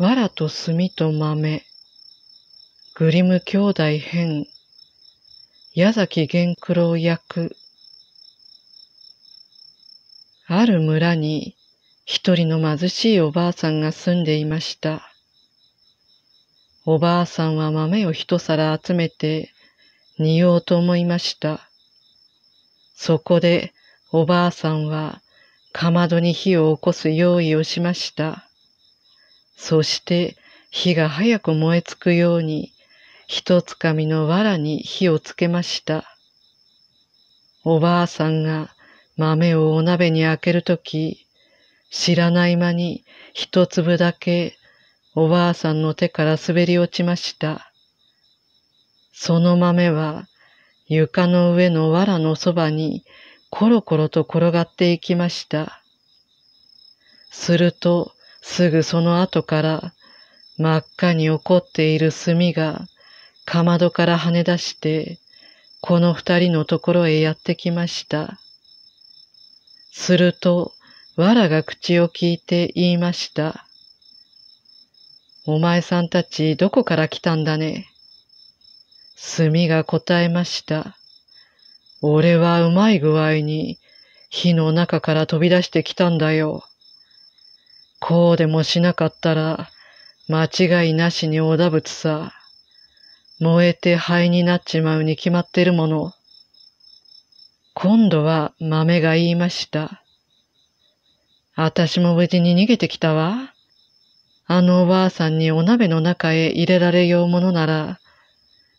わらと炭と豆。グリム兄弟編。矢崎玄九郎役。ある村に一人の貧しいおばあさんが住んでいました。おばあさんは豆を一皿集めて煮ようと思いました。そこでおばあさんはかまどに火を起こす用意をしました。そして火が早く燃えつくように、一つかみの藁に火をつけました。おばあさんが豆をお鍋に開けるとき、知らない間に一粒だけおばあさんの手から滑り落ちました。その豆は床の上の藁のそばにコロコロと転がっていきました。するとすぐその後から真っ赤に怒っている炭がかまどから跳ね出して、この二人のところへやってきました。すると、わらが口を聞いて言いました。お前さんたちどこから来たんだね。炭が答えました。俺はうまい具合に火の中から飛び出してきたんだよ。こうでもしなかったら、間違いなしにおだぶつさ。燃えて灰になっちまうに決まってるもの。今度は豆が言いました。あたしも無事に逃げてきたわ。あのおばあさんにお鍋の中へ入れられようものなら、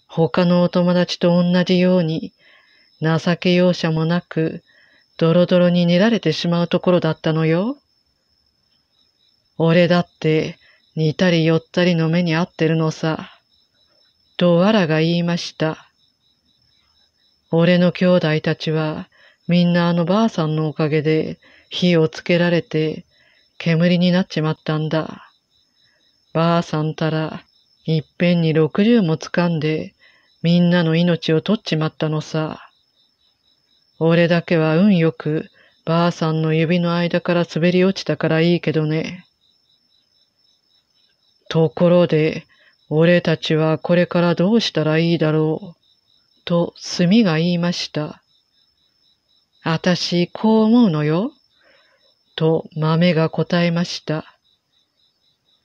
他のお友達と同じように、情け容赦もなく、ドロドロに練られてしまうところだったのよ。俺だって似たり寄ったりの目に合ってるのさ。とわらが言いました。俺の兄弟たちはみんなあのばあさんのおかげで火をつけられて煙になっちまったんだ。ばあさんたらいっぺんに六十も掴んでみんなの命を取っちまったのさ。俺だけは運よくばあさんの指の間から滑り落ちたからいいけどね。ところで、俺たちはこれからどうしたらいいだろう、と炭が言いました。あたし、こう思うのよ、と豆が答えました。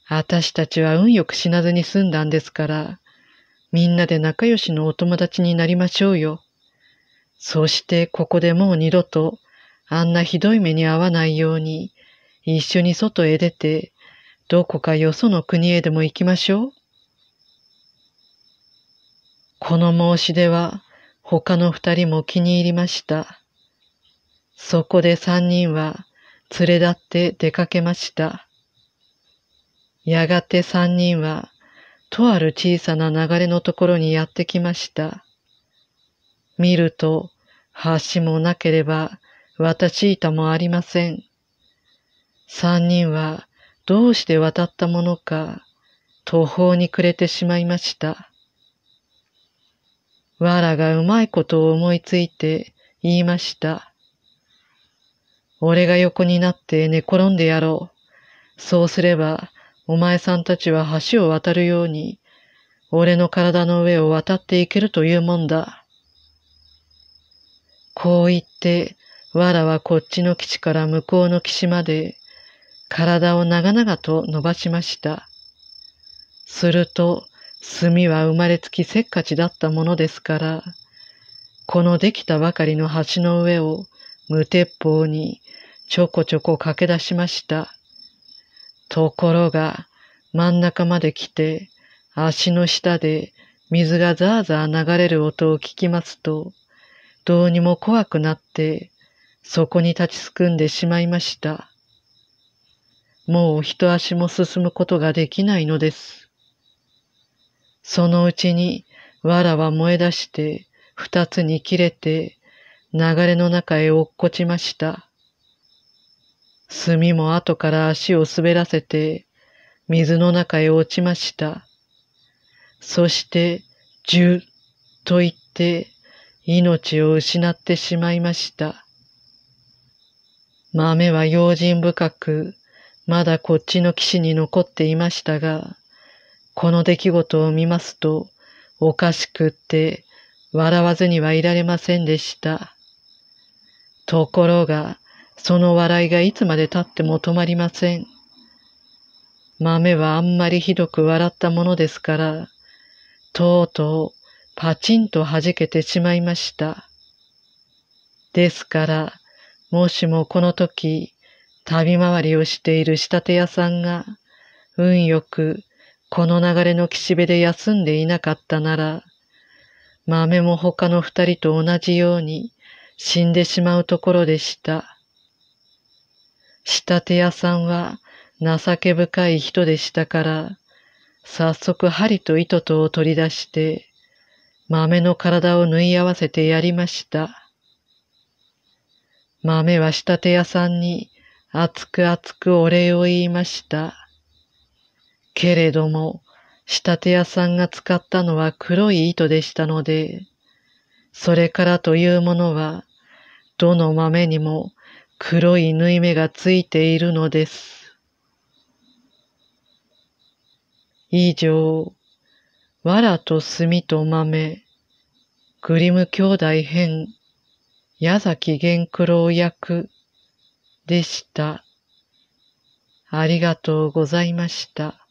あたしたちは運よく死なずに済んだんですから、みんなで仲良しのお友達になりましょうよ。そしてここでもう二度とあんなひどい目に遭わないように、一緒に外へ出てどこかよその国へでも行きましょう。この申し出は他の二人も気に入りました。そこで三人は連れ立って出かけました。やがて三人はとある小さな流れのところにやってきました。見ると橋もなければ私板もありません。三人はどうして渡ったものか、途方に暮れてしまいました。わらがうまいことを思いついて言いました。俺が横になって寝転んでやろう。そうすれば、お前さんたちは橋を渡るように、俺の体の上を渡っていけるというもんだ。こう言って、わらはこっちの基地から向こうの岸まで、体を長々と伸ばしました。すると、炭は生まれつきせっかちだったものですから、このできたばかりの橋の上を無鉄砲にちょこちょこ駆け出しました。ところが、真ん中まで来て、足の下で水がザーザー流れる音を聞きますと、どうにも怖くなって、そこに立ちすくんでしまいました。もう一足も進むことができないのです。そのうちに、藁は燃え出して、二つに切れて、流れの中へ落っこちました。炭も後から足を滑らせて、水の中へ落ちました。そして、じゅと言って、命を失ってしまいました。豆は用心深く、まだこっちの岸に残っていましたが、この出来事を見ますと、おかしくって笑わずにはいられませんでした。ところが、その笑いがいつまで経っても止まりません。豆はあんまりひどく笑ったものですから、とうとうパチンと弾けてしまいました。ですから、もしもこの時、旅回りをしている仕立て屋さんが、運よく、この流れの岸辺で休んでいなかったなら、豆も他の二人と同じように死んでしまうところでした。仕立て屋さんは情け深い人でしたから、早速針と糸とを取り出して、豆の体を縫い合わせてやりました。豆は仕立て屋さんに熱く熱くお礼を言いました。けれども、仕立て屋さんが使ったのは黒い糸でしたので、それからというものは、どの豆にも黒い縫い目がついているのです。以上、藁と炭と豆、グリム兄弟編、矢崎玄九郎役、でした。ありがとうございました。